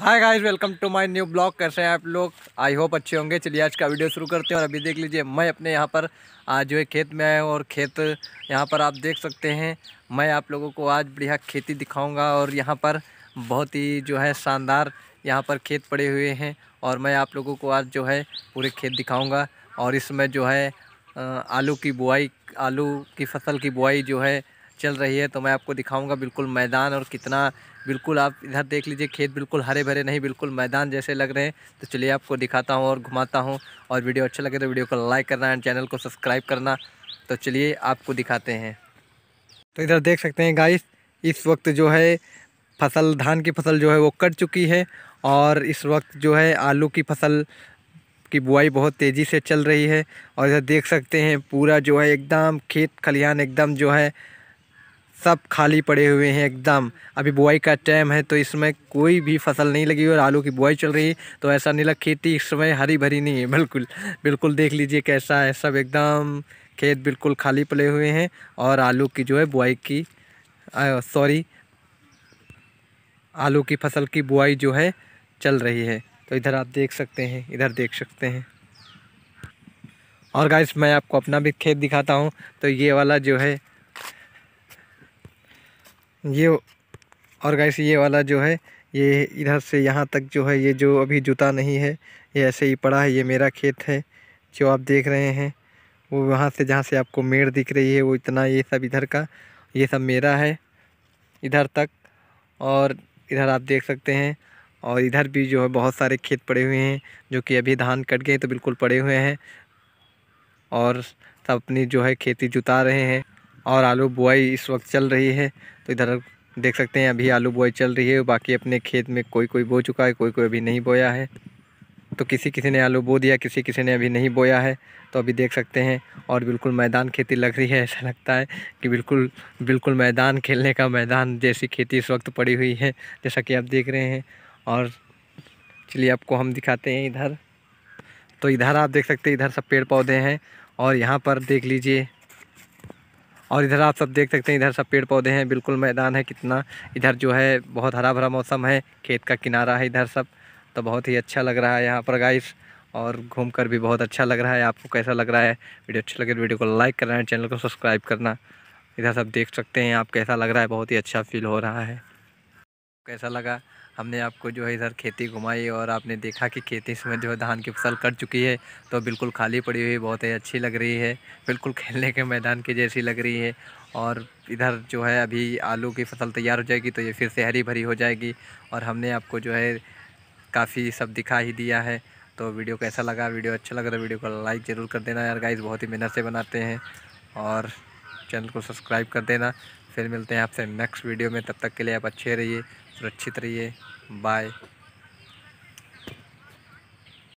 hi guys welcome to my new blog कैसे हैं आप लोग आई होप अच्छे होंगे चलिए आज का वीडियो शुरू करते हैं और अभी देख लीजिए मैं अपने यहाँ पर आज जो है खेत में आया और खेत यहाँ पर आप देख सकते हैं मैं आप लोगों को आज बढ़िया खेती दिखाऊंगा और यहाँ पर बहुत ही जो है शानदार यहाँ पर खेत पड़े हुए हैं और मैं आप लोगों को आज जो है पूरे खेत दिखाऊँगा और इसमें जो है आलू की बुआई आलू की फसल की बुआई जो है चल रही है तो मैं आपको दिखाऊंगा बिल्कुल मैदान और कितना बिल्कुल आप इधर देख लीजिए खेत बिल्कुल हरे भरे नहीं बिल्कुल मैदान जैसे लग रहे हैं तो चलिए आपको दिखाता हूँ और घुमाता हूँ और वीडियो अच्छा लगे तो वीडियो को लाइक करना एंड चैनल को सब्सक्राइब करना तो चलिए आपको दिखाते हैं तो इधर देख सकते हैं गाइस इस वक्त जो है फसल धान की फसल जो है वो कट चुकी है और इस वक्त जो है आलू की फसल की बुआई बहुत तेज़ी से चल रही है और इधर देख सकते हैं पूरा जो है एकदम खेत खलिहान एकदम जो है सब खाली पड़े हुए हैं एकदम अभी बुआई का टाइम है तो इसमें कोई भी फसल नहीं लगी और आलू की बुआई चल रही है तो ऐसा नीला खेती इस समय हरी भरी नहीं है बिल्कुल बिल्कुल देख लीजिए कैसा है सब एकदम खेत बिल्कुल खाली पड़े हुए हैं और आलू की जो है बुआई की सॉरी आलू की फसल की बुआई जो है चल रही है तो इधर आप देख सकते हैं इधर देख सकते हैं और गाइस मैं आपको अपना भी खेत दिखाता हूँ तो ये वाला जो है ये और गाइस ये वाला जो है ये इधर से यहाँ तक जो है ये जो अभी जुता नहीं है ये ऐसे ही पड़ा है ये मेरा खेत है जो आप देख रहे हैं वो वहाँ से जहाँ से आपको मेड़ दिख रही है वो इतना ये सब इधर का ये सब मेरा है इधर तक और इधर आप देख सकते हैं और इधर भी जो है बहुत सारे खेत पड़े हुए हैं जो कि अभी धान कट गए तो बिल्कुल पड़े हुए हैं और सब अपनी जो है खेती जुता रहे हैं और आलू बुआई इस वक्त चल रही है तो इधर देख सकते हैं अभी आलू बुआई चल रही है बाकी अपने खेत में कोई कोई बो चुका है कोई कोई अभी नहीं बोया है तो किसी किसी ने आलू बो दिया किसी किसी ने अभी नहीं बोया है तो अभी देख सकते हैं और बिल्कुल मैदान खेती लग रही है ऐसा लगता है कि बिल्कुल बिल्कुल मैदान खेलने का मैदान जैसी खेती इस वक्त पड़ी हुई है जैसा कि आप देख रहे हैं और चलिए आपको हम दिखाते हैं इधर तो इधर आप देख सकते हैं इधर सब पेड़ पौधे हैं और यहाँ पर देख लीजिए और इधर आप सब देख सकते हैं इधर सब पेड़ पौधे हैं बिल्कुल मैदान है कितना इधर जो है बहुत हरा भरा मौसम है खेत का किनारा है इधर सब तो बहुत ही अच्छा लग रहा है यहाँ पर गाइस और घूमकर भी बहुत अच्छा लग रहा है आपको कैसा लग रहा है वीडियो अच्छी लगे तो वीडियो को लाइक करना है चैनल को सब्सक्राइब करना इधर सब देख सकते हैं आप कैसा लग रहा है बहुत ही अच्छा फील हो रहा है कैसा लगा हमने आपको जो है इधर खेती घुमाई और आपने देखा कि खेती इसमें जो है धान की फसल कट चुकी है तो बिल्कुल खाली पड़ी हुई बहुत ही अच्छी लग रही है बिल्कुल खेलने के मैदान की जैसी लग रही है और इधर जो है अभी आलू की फसल तैयार हो जाएगी तो ये फिर से हरी भरी हो जाएगी और हमने आपको जो है काफ़ी सब दिखा ही दिया है तो वीडियो कैसा लगा वीडियो अच्छा लगा तो वीडियो को लाइक ज़रूर कर देना यार गाइज बहुत ही मेहनत से बनाते हैं और चैनल को सब्सक्राइब कर देना फिर मिलते हैं आपसे नेक्स्ट वीडियो में तब तक के लिए आप अच्छे रहिए सुरक्षित रहिए बाय